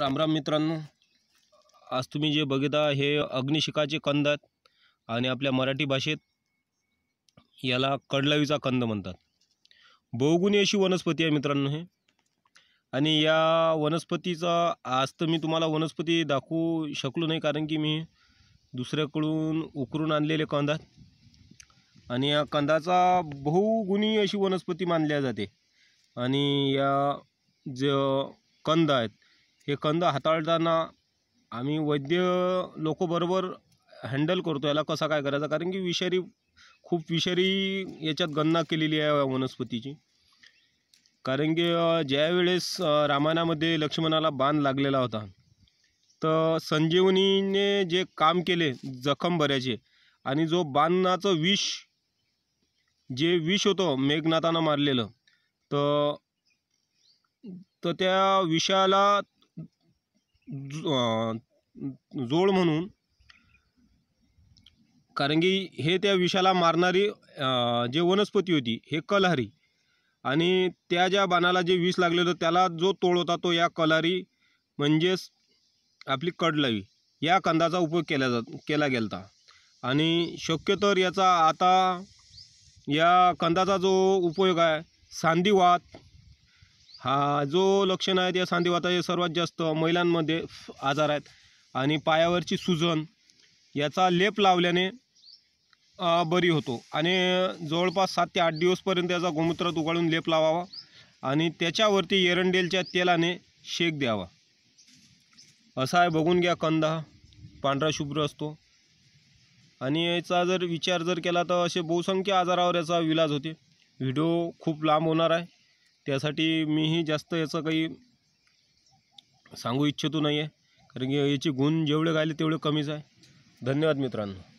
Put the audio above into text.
राम राम मित्रांनो आज तुम्ही जे बघिता हे अग्निशिखाचे कंद आहेत आणि आपल्या मराठी भाषेत याला कडलावीचा कंद म्हणतात बहुगुणी अशी वनस्पती आहे मित्रांनो हे आणि या वनस्पतीचा आज तर मी तुम्हाला वनस्पती दाखवू शकलो नाही कारण की मी दुसऱ्याकडून उकरून आणलेले कंदात आणि या कंदाचा बहुगुणी अशी वनस्पती मानल्या जाते आणि या ज कंद आहेत हे कंद हाताळताना आम्ही वैद्य लोकबरोबर हँडल करतो याला कसा काय करायचा कारण की विषारी खूप विषारी याच्यात गणना केलेली आहे वनस्पतीची कारण की ज्यावेळेस रामायणामध्ये लक्ष्मणाला बांध लागलेला होता तर संजीवनीने जे काम केले जखम भरायचे आणि जो बांधनाचं विष जे विष होतं मेघनाथानं मारलेलं तर त्या विषाला जोड म्हणून कारण की हे त्या विषाला मारणारी जे वनस्पती होती हे कलहरी आणि त्या ज्या बाणाला जे विष लागले होते त्याला जो तोळ होता तो या कलहरी म्हणजेच आपली कडलावी या कंदाचा उपयोग केला जात केला गेला आणि शक्यतर याचा आता या कंदाचा जो उपयोग आहे सांधीवात हा जो लक्षण आहेत या सांधेवाताचे सर्वात जास्त महिलांमध्ये आजार आहेत आणि पायावरची सुजन याचा लेप लावल्याने बरी होतो आणि जवळपास सात ते आठ दिवसपर्यंत याचा गोमूत्र उगाळून लेप लावावा आणि त्याच्यावरती एरंडेलच्या तेलाने शेक द्यावा असा आहे बघून घ्या कंदा पांढरा शुभ्र असतो आणि याचा जर विचार जर केला तर असे बहुसंख्य आजारावर याचा इलाज होते व्हिडिओ खूप लांब होणार आहे त्यासाठी मीही जास्त याचा काही सांगू इच्छितो नाही आहे कारण की याची गुण जेवढे गायले तेवढे कमीच आहे धन्यवाद मित्रांनो